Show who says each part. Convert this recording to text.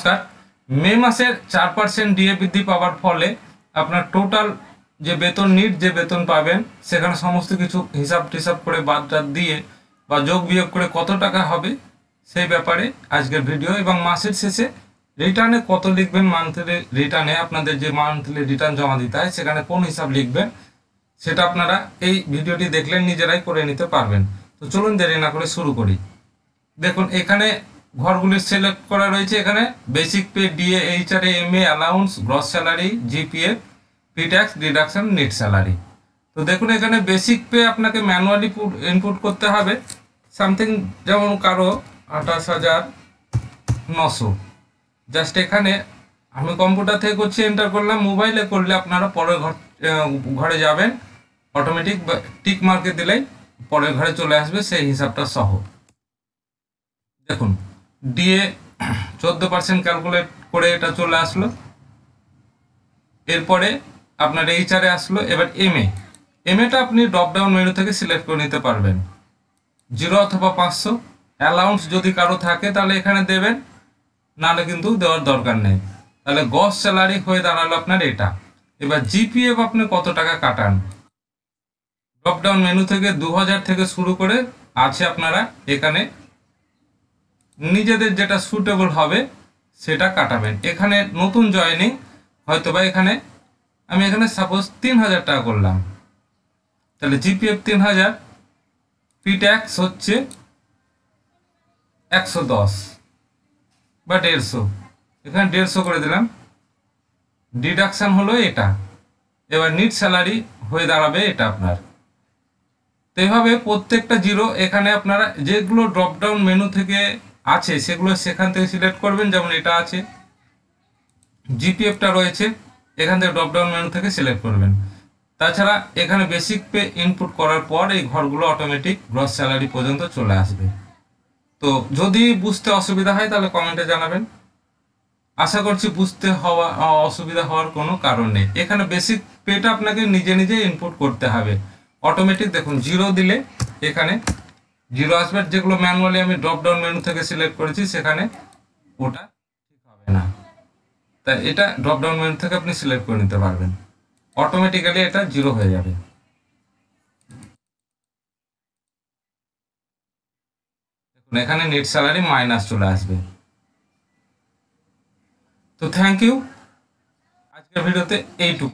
Speaker 1: নমস্কার মে মাসের চার পার্সেন্ট ডিএ বৃদ্ধি পাওয়ার ফলে আপনার টোটাল যে বেতন নিট যে বেতন পাবেন সেখানে সমস্ত কিছু হিসাব টিসাব করে বাদ দিয়ে বা যোগ বিয়োগ করে কত টাকা হবে সেই ব্যাপারে আজকের ভিডিও এবং মাসের শেষে রিটার্নে কত লিখবেন মান্থলি রিটার্নে আপনাদের যে মান্থলি রিটার্ন জমা দিতে হয় সেখানে কোন হিসাব লিখবেন সেটা আপনারা এই ভিডিওটি দেখলেন নিজেরাই করে নিতে পারবেন তো চলুন দেরি না করে শুরু করি দেখুন এখানে ঘরগুলি সিলেক্ট করা রয়েছে এখানে বেসিক পে ডিএ আর M A allowance gross salary GPF pretax deduction net salary তো দেখুন এখানে বেসিক পে আপনাকে ম্যানুয়ালি ইনপুট করতে হবে সামথিং যেমন কারো আঠাশ হাজার নশো জাস্ট এখানে আমি কম্পিউটার থেকে করছি এন্টার করলাম মোবাইলে করলে আপনারা পরের ঘর ঘরে যাবেন অটোমেটিক টিক মার্কে দিলেই পরের ঘরে চলে আসবে সেই হিসাবটা সহ দেখুন দিয়ে চোদ্দো পার্সেন্ট ক্যালকুলেট করে এটা চলে আসলো এরপরে আপনার এইচআরে আসলো এবার এম এ এম এটা আপনি ড্রপডাউন মেনু থেকে সিলেক্ট করে নিতে পারবেন জিরো অথবা পাঁচশো অ্যালাউন্স যদি কারো থাকে তাহলে এখানে দেবেন নাহলে কিন্তু দেওয়ার দরকার নেই তাহলে গস স্যালারি হয়ে দাঁড়ালো আপনার এটা এবার জিপিএফ আপনি কত টাকা কাটান ড্রপডাউন মেনু থেকে দু থেকে শুরু করে আছে আপনারা এখানে নিজেদের যেটা সুটেবল হবে সেটা কাটাবেন এখানে নতুন জয়নিং হয়তো বা এখানে আমি এখানে সাপোজ তিন হাজার টাকা করলাম তাহলে জিপিএফ তিন হাজার পি ট্যাক্স হচ্ছে একশো দশ বা দেড়শো এখানে দেড়শো করে দিলাম ডিডাকশান হলো এটা এবার নিট স্যালারি হয়ে দাঁড়াবে এটা আপনার তো এভাবে প্রত্যেকটা জিরো এখানে আপনারা যেগুলো ড্রপডাউন মেনু থেকে আছে সেগুলো সেখান থেকে সিলেক্ট করবেন যেমন এটা আছে জিপিএফটা রয়েছে এখান থেকে ড্রপডাউন মেনু থেকে সিলেক্ট করবেন তাছাড়া এখানে বেসিক পে ইনপুট করার পর এই ঘরগুলো অটোমেটিক গ্রস স্যালারি পর্যন্ত চলে আসবে তো যদি বুঝতে অসুবিধা হয় তাহলে কমেন্টে জানাবেন আশা করছি বুঝতে হওয়া অসুবিধা হওয়ার কোনো কারণ নেই এখানে বেসিক পেটা আপনাকে নিজে নিজে ইনপুট করতে হবে অটোমেটিক দেখুন জিরো দিলে এখানে জিরো আসবে যেগুলো ম্যানুয়ালি আমি ড্রপ ডাউন মেনু থেকে সিলেক্ট করেছি সেখানে ওটা ঠিক হবে না তা এটা ড্রপ ডাউন মেনু থেকে আপনি সিলেক্ট করে নিতে পারবেন অটোমেটিক্যালি এটা জিরো হয়ে যাবে দেখুন এখানে নেট স্যালারি মাইনাস চলে আসবে তো থ্যাংক ইউ আজকের ভিডিওতে এইটুকু